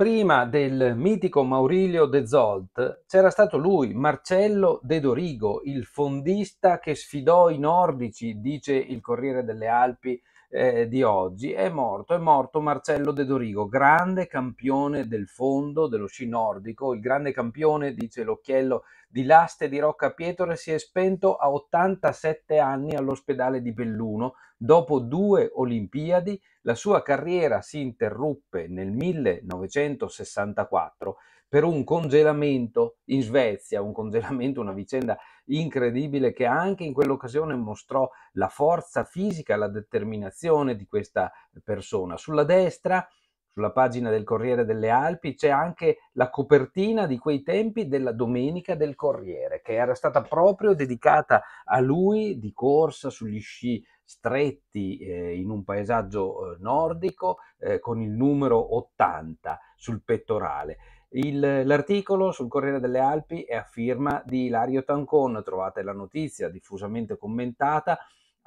Prima del mitico Maurilio De Zolt c'era stato lui, Marcello De Dorigo, il fondista che sfidò i nordici, dice il Corriere delle Alpi eh, di oggi. È morto, è morto Marcello De Dorigo, grande campione del fondo dello sci nordico, il grande campione, dice l'occhiello di Laste di rocca Roccapietro si è spento a 87 anni all'ospedale di Belluno. Dopo due Olimpiadi, la sua carriera si interruppe nel 1964 per un congelamento in Svezia, un congelamento, una vicenda incredibile che anche in quell'occasione mostrò la forza fisica, la determinazione di questa persona. Sulla destra sulla pagina del Corriere delle Alpi c'è anche la copertina di quei tempi della Domenica del Corriere, che era stata proprio dedicata a lui di corsa sugli sci stretti eh, in un paesaggio eh, nordico eh, con il numero 80 sul pettorale. l'articolo sul Corriere delle Alpi è a firma di Ilario Tancon, trovate la notizia diffusamente commentata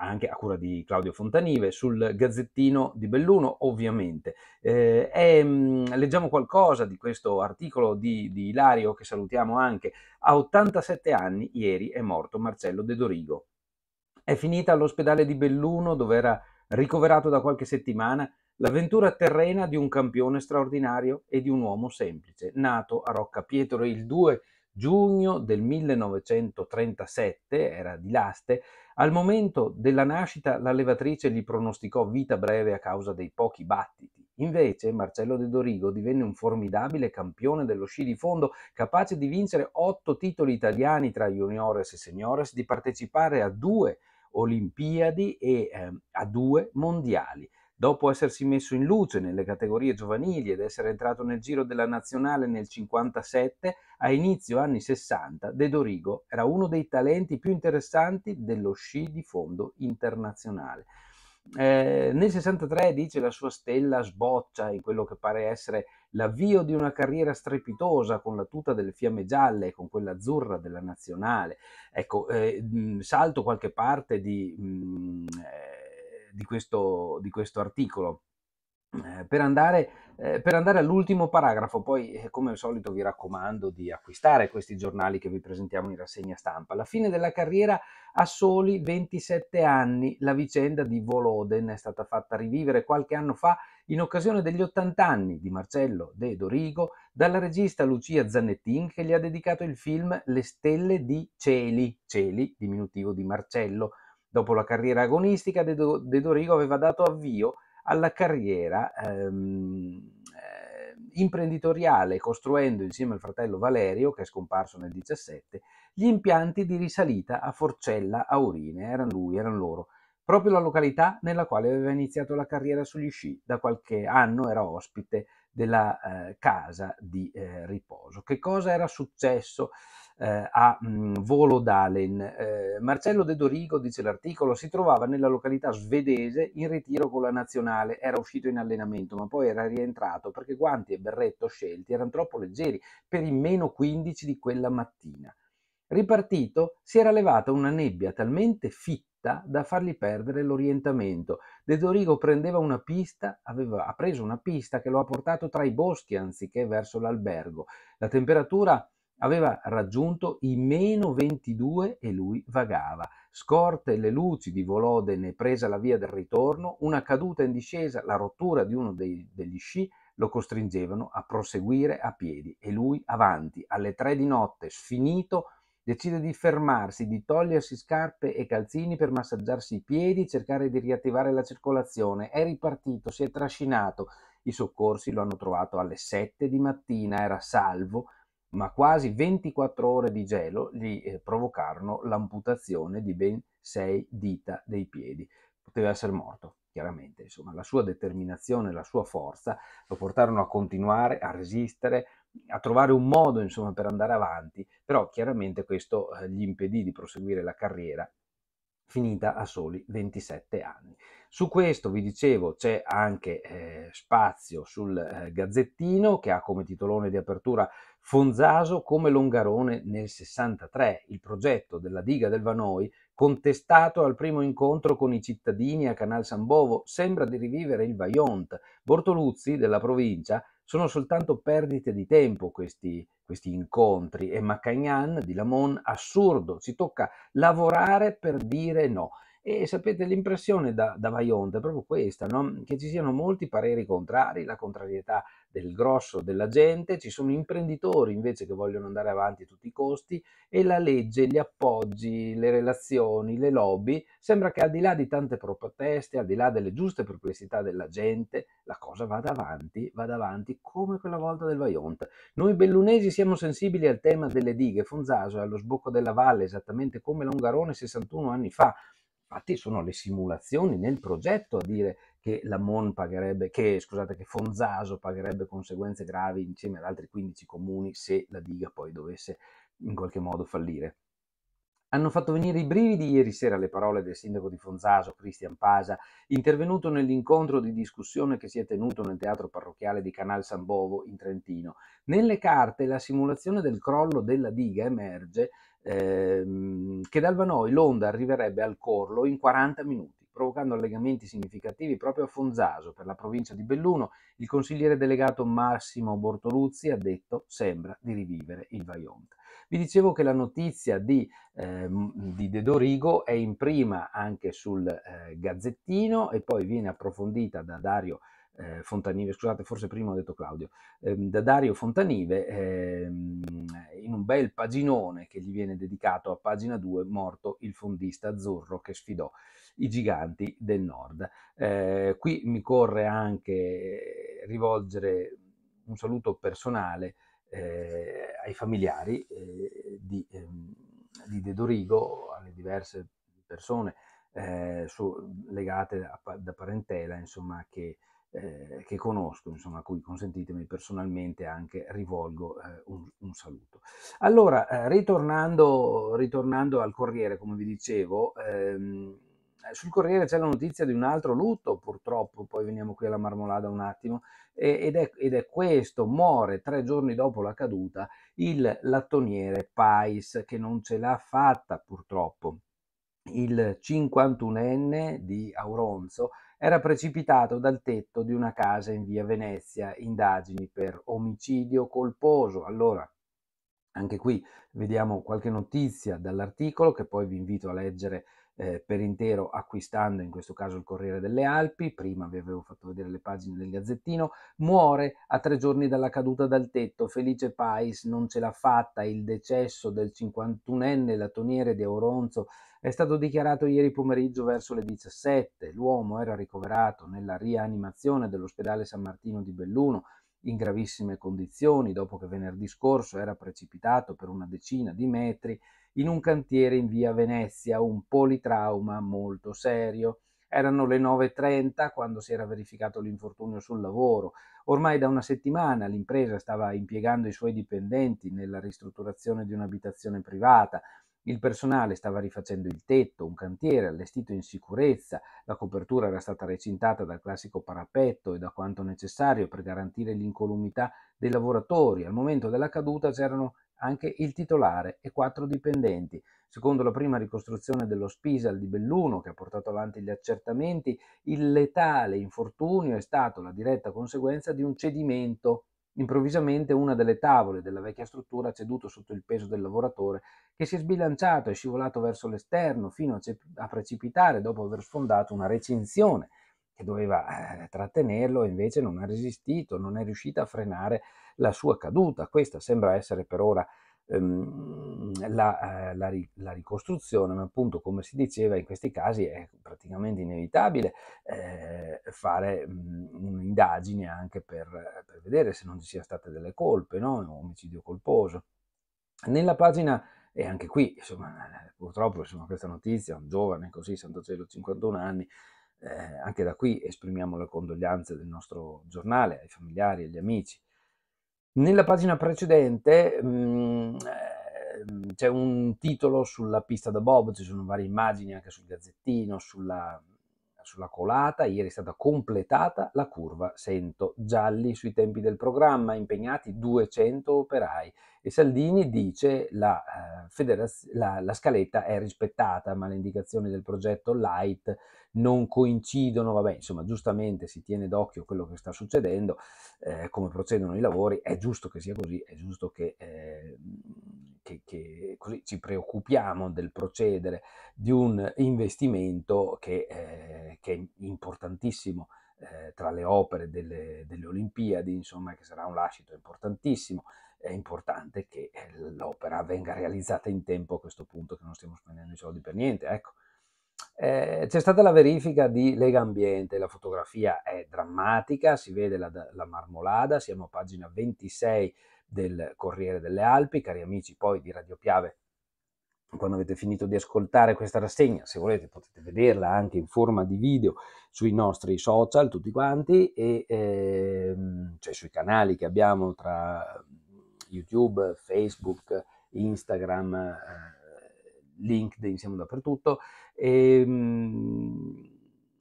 anche a cura di Claudio Fontanive, sul Gazzettino di Belluno, ovviamente. Eh, è, mm, leggiamo qualcosa di questo articolo di, di Ilario, che salutiamo anche. A 87 anni, ieri, è morto Marcello De Dorigo. È finita all'ospedale di Belluno, dove era ricoverato da qualche settimana, l'avventura terrena di un campione straordinario e di un uomo semplice, nato a Rocca Pietro il 2 giugno del 1937, era di Laste, al momento della nascita l'allevatrice gli pronosticò vita breve a causa dei pochi battiti. Invece Marcello De Dorigo divenne un formidabile campione dello sci di fondo, capace di vincere otto titoli italiani tra juniores e seniores, di partecipare a due Olimpiadi e eh, a due mondiali. Dopo essersi messo in luce nelle categorie giovanili ed essere entrato nel giro della nazionale nel 57, a inizio anni 60, De Dorigo era uno dei talenti più interessanti dello sci di fondo internazionale. Eh, nel 63 dice la sua stella sboccia in quello che pare essere l'avvio di una carriera strepitosa con la tuta delle fiamme gialle e con quella azzurra della nazionale. Ecco, eh, salto qualche parte di... Mh, eh, di, questo, di questo articolo. Eh, per andare, eh, per andare, all'ultimo paragrafo, poi eh, come al solito vi raccomando di acquistare questi giornali che vi presentiamo in rassegna stampa. Alla fine della carriera a soli 27 anni, la vicenda di Voloden è stata fatta rivivere qualche anno fa in occasione degli 80 anni di Marcello De Dorigo dalla regista Lucia Zanettin che gli ha dedicato il film Le stelle di Celi, Celi diminutivo di Marcello, Dopo la carriera agonistica, De, Do- De Dorigo aveva dato avvio alla carriera ehm, eh, imprenditoriale, costruendo insieme al fratello Valerio, che è scomparso nel 17, gli impianti di risalita a Forcella Aurine. Erano lui, erano loro, proprio la località nella quale aveva iniziato la carriera sugli sci. Da qualche anno era ospite della eh, casa di eh, riposo. Che cosa era successo? eh, a mh, mm, Volo d'Alen. Eh, Marcello De Dorigo, dice l'articolo, si trovava nella località svedese in ritiro con la nazionale, era uscito in allenamento ma poi era rientrato perché guanti e berretto scelti erano troppo leggeri per i meno 15 di quella mattina. Ripartito, si era levata una nebbia talmente fitta da fargli perdere l'orientamento. De Dorigo prendeva una pista, aveva, ha preso una pista che lo ha portato tra i boschi anziché verso l'albergo. La temperatura Aveva raggiunto i meno 22 e lui vagava. Scorte le luci di Volodene presa la via del ritorno, una caduta in discesa, la rottura di uno dei, degli sci lo costringevano a proseguire a piedi e lui avanti, alle tre di notte, sfinito, decide di fermarsi, di togliersi scarpe e calzini per massaggiarsi i piedi, cercare di riattivare la circolazione. È ripartito, si è trascinato. I soccorsi lo hanno trovato alle sette di mattina, era salvo, ma quasi 24 ore di gelo gli eh, provocarono l'amputazione di ben sei dita dei piedi. Poteva essere morto, chiaramente, insomma, la sua determinazione, la sua forza lo portarono a continuare, a resistere, a trovare un modo, insomma, per andare avanti, però chiaramente questo eh, gli impedì di proseguire la carriera finita a soli 27 anni. Su questo vi dicevo c'è anche eh, spazio sul eh, Gazzettino che ha come titolone di apertura Fonzaso come Longarone nel 63, il progetto della diga del Vanoi, contestato al primo incontro con i cittadini a Canal San Bovo, sembra di rivivere il Vajont. Bortoluzzi della provincia sono soltanto perdite di tempo questi, questi incontri e Macagnan di Lamon assurdo, si tocca lavorare per dire no. E sapete, l'impressione da, da Vaionte è proprio questa, no? che ci siano molti pareri contrari, la contrarietà del grosso della gente, ci sono imprenditori invece che vogliono andare avanti a tutti i costi e la legge, gli appoggi, le relazioni, le lobby, sembra che al di là di tante proteste, al di là delle giuste perplessità della gente, la cosa vada avanti, vada avanti come quella volta del Vajont. Noi bellunesi siamo sensibili al tema delle dighe, Fonzaso è allo sbocco della valle, esattamente come l'Ongarone 61 anni fa. Infatti sono le simulazioni nel progetto a dire che la Mon pagherebbe, che, scusate, che Fonzaso pagherebbe conseguenze gravi insieme ad altri 15 comuni se la diga poi dovesse in qualche modo fallire. Hanno fatto venire i brividi ieri sera le parole del sindaco di Fonzaso, Cristian Pasa, intervenuto nell'incontro di discussione che si è tenuto nel teatro parrocchiale di Canal San Bovo in Trentino. Nelle carte la simulazione del crollo della diga emerge ehm, che dal Vanoi l'onda arriverebbe al Corlo in 40 minuti provocando allegamenti significativi proprio a Fonzaso per la provincia di Belluno, il consigliere delegato Massimo Bortoluzzi ha detto sembra di rivivere il Vajont. Vi dicevo che la notizia di, eh, di De Dorigo è in prima anche sul eh, Gazzettino e poi viene approfondita da Dario eh, Fontanive, scusate, forse prima ho detto Claudio, eh, da Dario Fontanive eh, in un bel paginone che gli viene dedicato a pagina 2, morto il fondista azzurro che sfidò i giganti del nord. Eh, qui mi corre anche rivolgere un saluto personale eh, ai familiari eh, di, ehm, di De Dorigo, alle diverse persone su, legate a, da parentela, insomma, che eh, che conosco, insomma, a cui consentitemi personalmente anche rivolgo eh, un, un, saluto. Allora, eh, ritornando, ritornando, al Corriere, come vi dicevo, ehm, eh, sul Corriere c'è la notizia di un altro lutto, purtroppo, poi veniamo qui alla marmolada un attimo, ed è, ed è questo, muore tre giorni dopo la caduta il lattoniere Pais, che non ce l'ha fatta purtroppo. Il 51enne di Auronzo era precipitato dal tetto di una casa in via Venezia, indagini per omicidio colposo. Allora, anche qui vediamo qualche notizia dall'articolo che poi vi invito a leggere eh, per intero acquistando in questo caso il Corriere delle Alpi, prima vi avevo fatto vedere le pagine del Gazzettino, muore a tre giorni dalla caduta dal tetto, Felice Pais non ce l'ha fatta, il decesso del 51enne latoniere di Auronzo è stato dichiarato ieri pomeriggio verso le 17, l'uomo era ricoverato nella rianimazione dell'ospedale San Martino di Belluno, in gravissime condizioni dopo che venerdì scorso era precipitato per una decina di metri in un cantiere in via Venezia, un politrauma molto serio. Erano le 9.30 quando si era verificato l'infortunio sul lavoro. Ormai da una settimana l'impresa stava impiegando i suoi dipendenti nella ristrutturazione di un'abitazione privata. Il personale stava rifacendo il tetto, un cantiere allestito in sicurezza, la copertura era stata recintata dal classico parapetto e da quanto necessario per garantire l'incolumità dei lavoratori. Al momento della caduta c'erano anche il titolare e quattro dipendenti. Secondo la prima ricostruzione dello Spisal di Belluno, che ha portato avanti gli accertamenti, il letale infortunio è stato la diretta conseguenza di un cedimento. Improvvisamente una delle tavole della vecchia struttura ha ceduto sotto il peso del lavoratore, che si è sbilanciato e scivolato verso l'esterno fino a, ce- a precipitare dopo aver sfondato una recinzione che doveva eh, trattenerlo, invece non ha resistito, non è riuscita a frenare la sua caduta. Questa sembra essere per ora ehm, la, eh, la, la, ricostruzione, ma appunto come si diceva in questi casi è praticamente inevitabile eh, fare mm, un'indagine anche per, per, vedere se non ci siano state delle colpe, no? un omicidio colposo. Nella pagina e anche qui, insomma, purtroppo insomma, questa notizia, un giovane così, santo cielo, 51 anni, eh, anche da qui esprimiamo le condoglianze del nostro giornale ai familiari e agli amici. Nella pagina precedente mm, eh, c'è un titolo sulla pista da Bob, ci sono varie immagini anche sul gazzettino, sulla sulla colata, ieri è stata completata la curva Sento Gialli sui tempi del programma, impegnati 200 operai. E Saldini dice la, eh, la, la scaletta è rispettata, ma le indicazioni del progetto Light non coincidono. Vabbè, insomma, giustamente si tiene d'occhio quello che sta succedendo, eh, come procedono i lavori. È giusto che sia così, è giusto che... Eh, che, che così ci preoccupiamo del procedere di un investimento che, eh, che è importantissimo eh, tra le opere delle, delle, Olimpiadi, insomma, che sarà un lascito importantissimo. È importante che eh, l'opera venga realizzata in tempo a questo punto, che non stiamo spendendo i soldi per niente. Ecco. Eh, c'è stata la verifica di Lega Ambiente, la fotografia è drammatica, si vede la, la marmolada, siamo a pagina 26 del Corriere delle Alpi, cari amici poi di Radio Piave. Quando avete finito di ascoltare questa rassegna, se volete potete vederla anche in forma di video sui nostri social, tutti quanti, e ehm, cioè sui canali che abbiamo tra YouTube, Facebook, Instagram, eh, LinkedIn, siamo dappertutto. E, ehm, mh,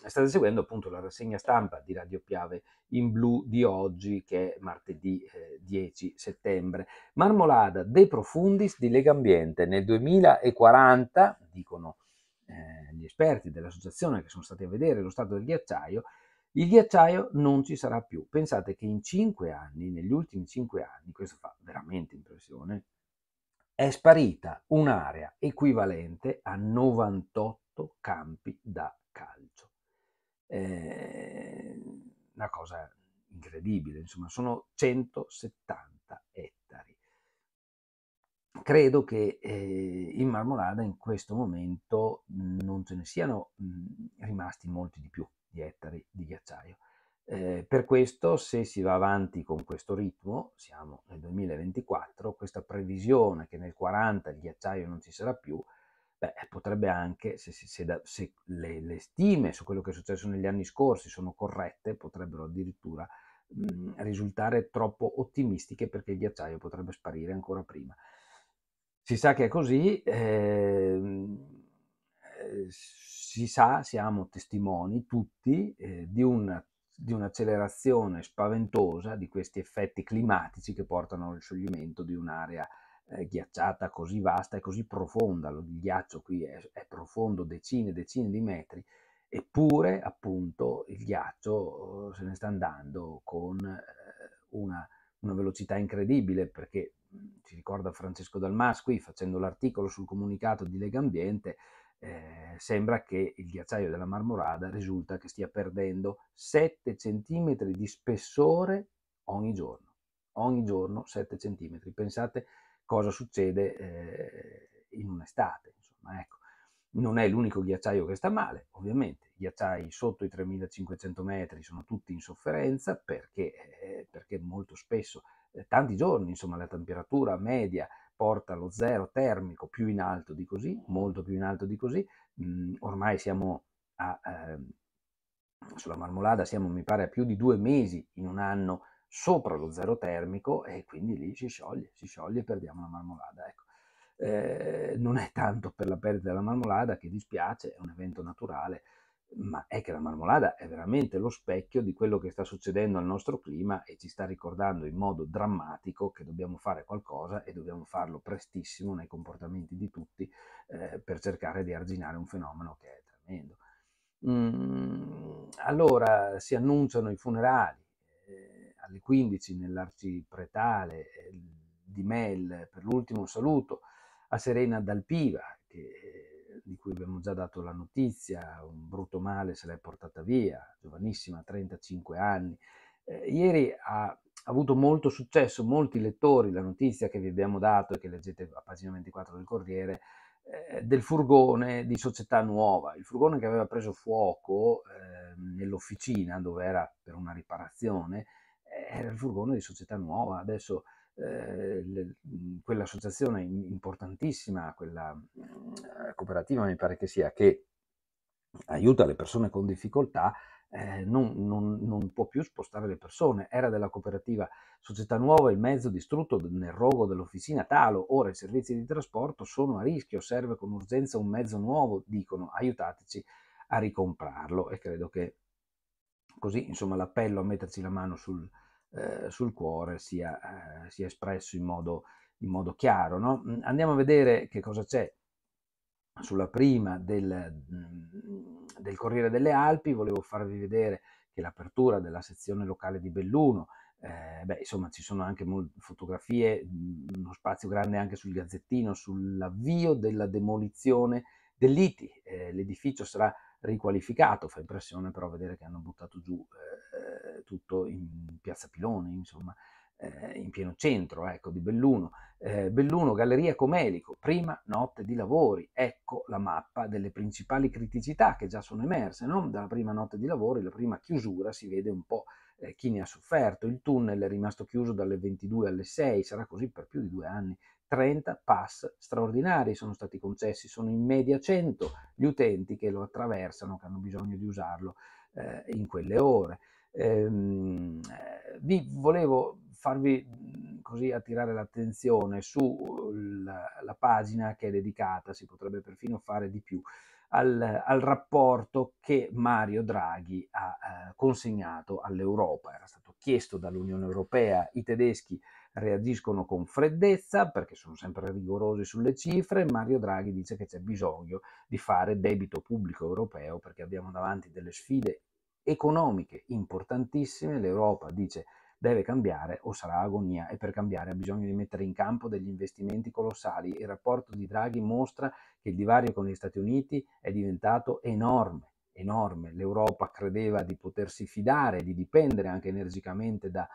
state seguendo appunto la rassegna stampa di Radio Piave in blu di oggi, che è martedì eh, 10 settembre. Marmolada De Profundis di Lega Ambiente nel 2040, dicono eh, gli esperti dell'associazione che sono stati a vedere lo stato del ghiacciaio, il ghiacciaio non ci sarà più. Pensate che in cinque anni, negli ultimi cinque anni, questo fa veramente impressione, è sparita un'area equivalente a 98 campi da calcio eh, una cosa incredibile, insomma sono 170 ettari. Credo che eh, in Marmolada in questo momento non ce ne siano mh, mm, rimasti molti di più di ettari di ghiacciaio. Eh, per questo, se si va avanti con questo ritmo, siamo nel 2024, questa previsione che nel 40 il ghiacciaio non ci sarà più, Beh, eh, potrebbe anche, se, se, se, da, se le, le, stime su quello che è successo negli anni scorsi sono corrette, potrebbero addirittura mh, mhmm, risultare troppo ottimistiche perché il ghiacciaio potrebbe sparire ancora prima. Si sa che è così, ehm, eh, si sa, siamo testimoni tutti eh, di una di un'accelerazione spaventosa di questi effetti climatici che portano al scioglimento di un'area eh, ghiacciata così vasta e così profonda, il ghiaccio qui è, è profondo decine e decine di metri, eppure appunto il ghiaccio eh, se ne sta andando con eh, una, una velocità incredibile perché ci ricorda Francesco Dalmas qui facendo l'articolo sul comunicato di Lega Ambiente, eh, sembra che il ghiacciaio della Marmorada risulta che stia perdendo 7 cm di spessore ogni giorno. Ogni giorno 7 cm. Pensate cosa succede eh, in un'estate. Insomma, ecco. Non è l'unico ghiacciaio che sta male, ovviamente. I ghiacciai sotto i 3500 metri sono tutti in sofferenza perché, eh, perché molto spesso, eh, tanti giorni, insomma, la temperatura media porta lo zero termico più in alto di così, molto più in alto di così. Mm, ormai siamo a, eh, sulla marmolada, siamo mi pare a più di due mesi in un anno sopra lo zero termico e quindi lì si scioglie, si scioglie e perdiamo la marmolada. Ecco. Eh, non è tanto per la perdita della marmolada che dispiace, è un evento naturale, ma è che la marmolada è veramente lo specchio di quello che sta succedendo al nostro clima e ci sta ricordando in modo drammatico che dobbiamo fare qualcosa e dobbiamo farlo prestissimo nei comportamenti di tutti eh, per cercare di arginare un fenomeno che è tremendo. Mm, allora si annunciano i funerali alle 15 nell'arcipretale eh, di Mel per l'ultimo saluto a Serena Dalpiva, che, eh, di cui abbiamo già dato la notizia, un brutto male se l'è portata via, giovanissima, 35 anni. Eh, ieri ha avuto molto successo, molti lettori, la notizia che vi abbiamo dato e che leggete a pagina 24 del Corriere, eh, del furgone di Società Nuova, il furgone che aveva preso fuoco eh, nell'officina dove era per una riparazione era il furgone di Società Nuova, adesso eh, le, quell'associazione importantissima, quella cooperativa mi pare che sia, che aiuta le persone con difficoltà, eh, non, non, non, può più spostare le persone. Era della cooperativa Società Nuova il mezzo distrutto nel rogo dell'officina Talo. Ora i servizi di trasporto sono a rischio, serve con urgenza un mezzo nuovo, dicono, aiutateci a ricomprarlo. E credo che così, insomma, l'appello a metterci la mano sul, eh, sul cuore sia, eh, sia espresso in modo, in modo chiaro. No? Mm, andiamo a vedere che cosa c'è sulla prima del, mm, del Corriere delle Alpi, volevo farvi vedere che l'apertura della sezione locale di Belluno, eh, beh, insomma ci sono anche fotografie, mm, uno spazio grande anche sul gazzettino, sull'avvio della demolizione dell'ITI, eh, l'edificio sarà riqualificato, fa impressione però vedere che hanno buttato giù eh, eh, tutto in piazza Piloni, insomma, eh, in pieno centro, ecco, di Belluno. Eh, Belluno, Galleria Comelico, prima notte di lavori, ecco la mappa delle principali criticità che già sono emerse, no? dalla prima notte di lavori, la prima chiusura, si vede un po' eh, chi ne ha sofferto, il tunnel è rimasto chiuso dalle 22 alle 6, sarà così per più di due anni, 30 pass straordinari sono stati concessi, sono in media 100 gli utenti che lo attraversano, che hanno bisogno di usarlo eh, in quelle ore. Ehm, eh, vi volevo farvi così attirare l'attenzione sulla uh, la pagina che è dedicata, si potrebbe perfino fare di più, al, al rapporto che Mario Draghi ha eh, consegnato all'Europa. Era stato chiesto dall'Unione Europea, i tedeschi reagiscono con freddezza perché sono sempre rigorosi sulle cifre. Mario Draghi dice che c'è bisogno di fare debito pubblico europeo perché abbiamo davanti delle sfide economiche importantissime. L'Europa dice deve cambiare o sarà agonia e per cambiare ha bisogno di mettere in campo degli investimenti colossali. Il rapporto di Draghi mostra che il divario con gli Stati Uniti è diventato enorme, enorme. L'Europa credeva di potersi fidare, di dipendere anche energicamente da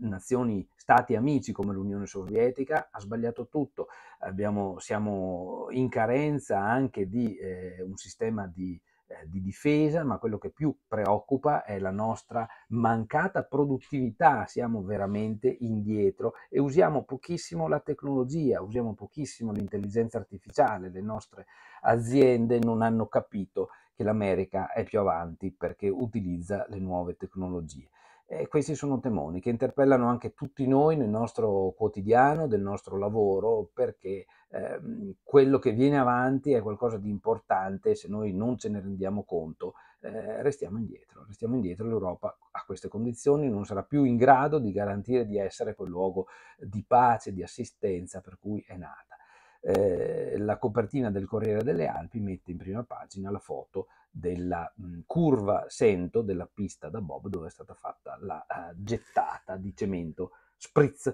nazioni, stati amici come l'Unione Sovietica, ha sbagliato tutto. Abbiamo, siamo in carenza anche di eh, un sistema di, eh, di, difesa, ma quello che più preoccupa è la nostra mancata produttività, siamo veramente indietro e usiamo pochissimo la tecnologia, usiamo pochissimo l'intelligenza artificiale, le nostre aziende non hanno capito che l'America è più avanti perché utilizza le nuove tecnologie. E questi sono temoni che interpellano anche tutti noi nel nostro quotidiano, del nostro lavoro, perché ehm, quello che viene avanti è qualcosa di importante, se noi non ce ne rendiamo conto, eh, restiamo indietro. Restiamo indietro, l'Europa a queste condizioni non sarà più in grado di garantire di essere quel luogo di pace, di assistenza per cui è nata. Eh, la copertina del Corriere delle Alpi mette in prima pagina la foto della mh, curva Sento della pista da Bob dove è stata fatta la uh, gettata di cemento spritz.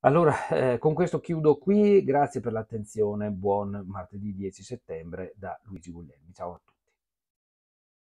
Allora, eh, con questo chiudo qui, grazie per l'attenzione, buon martedì 10 settembre da Luigi Guglielmi, ciao a tutti.